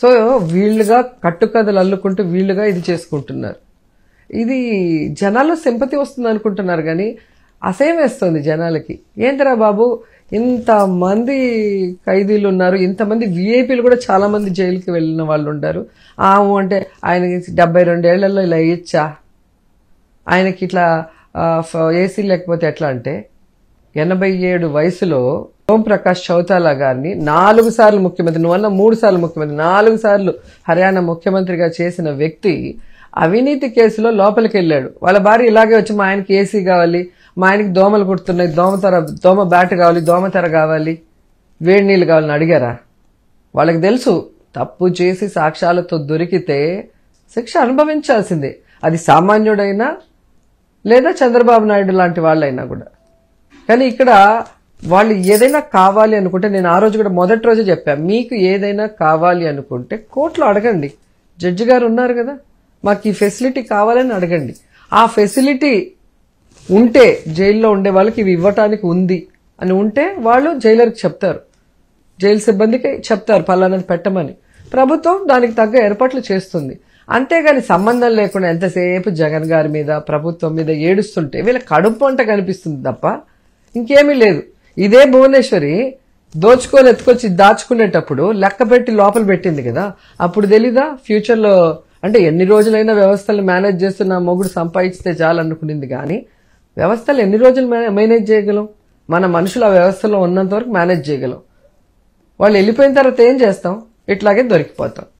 so వీళ్ళుగా కట్టుకథలు అల్లుకుంటూ వీళ్ళుగా ఇది చేసుకుంటున్నారు ఇది జనాల్లో సింపతి వస్తుంది అనుకుంటున్నారు కానీ అసహ్యం వేస్తుంది జనాలకి ఏంటరా బాబు ఇంతమంది ఖైదీలు ఉన్నారు ఇంతమంది విఐపీలు కూడా చాలామంది జైలుకి వెళ్ళిన వాళ్ళు ఉంటారు ఆము అంటే ఆయనకి డెబ్బై రెండేళ్లలో ఇలా ఇచ్చా ఆయనకి ఇట్లా ఏసీ లేకపోతే ఎట్లా అంటే ఎనభై ఏడు వయసులో ఓం ప్రకాష్ చౌతాలా గారిని నాలుగు సార్లు ముఖ్యమంత్రి నువ్వన్న మూడు సార్లు ముఖ్యమంత్రి నాలుగు సార్లు హర్యానా ముఖ్యమంత్రిగా చేసిన వ్యక్తి అవినీతి కేసులో లోపలికి వెళ్ళాడు వాళ్ళ భార్య ఇలాగే వచ్చి మా ఆయనకి ఏసీ కావాలి మా ఆయనకి దోమలు కుడుతున్నాయి దోమతర దోమ బ్యాట్ కావాలి దోమతెర కావాలి వేడి నీళ్ళు కావాలని అడిగారా వాళ్ళకి తెలుసు తప్పు చేసి సాక్ష్యాలతో దొరికితే శిక్ష అనుభవించాల్సిందే అది సామాన్యుడైనా లేదా చంద్రబాబు నాయుడు లాంటి వాళ్ళైనా కూడా కానీ ఇక్కడ వాళ్ళు ఏదైనా కావాలి అనుకుంటే నేను ఆ రోజు కూడా మొదటి రోజే చెప్పాను మీకు ఏదైనా కావాలి అనుకుంటే కోర్టులో అడగండి జడ్జి గారు ఉన్నారు కదా మాకు ఈ ఫెసిలిటీ కావాలని అడగండి ఆ ఫెసిలిటీ ఉంటే జైల్లో ఉండే వాళ్ళకి ఇవి ఇవ్వటానికి ఉంది అని ఉంటే వాళ్ళు జైలర్కి చెప్తారు జైలు సిబ్బందికి చెప్తారు పలానాది పెట్టమని ప్రభుత్వం దానికి తగ్గ ఏర్పాట్లు చేస్తుంది అంతేగాని సంబంధం లేకుండా ఎంతసేపు జగన్ గారి మీద ప్రభుత్వం మీద ఏడుస్తుంటే వీళ్ళ కడుపు అంట కనిపిస్తుంది తప్ప ఇంకేమీ లేదు ఇదే భువనేశ్వరి దోచుకొని ఎత్తుకొచ్చి దాచుకునేటప్పుడు లెక్క పెట్టి లోపల పెట్టింది కదా అప్పుడు తెలీదా ఫ్యూచర్లో అంటే ఎన్ని రోజులైనా వ్యవస్థలు మేనేజ్ చేస్తున్న మొగుడు సంపాదిస్తే చాలనుకునింది కానీ వ్యవస్థలు ఎన్ని రోజులు మేనేజ్ చేయగలం మన మనుషులు ఆ వ్యవస్థలో ఉన్నంత వరకు మేనేజ్ చేయగలం వాళ్ళు వెళ్ళిపోయిన తర్వాత ఏం చేస్తాం ఇట్లాగే దొరికిపోతాం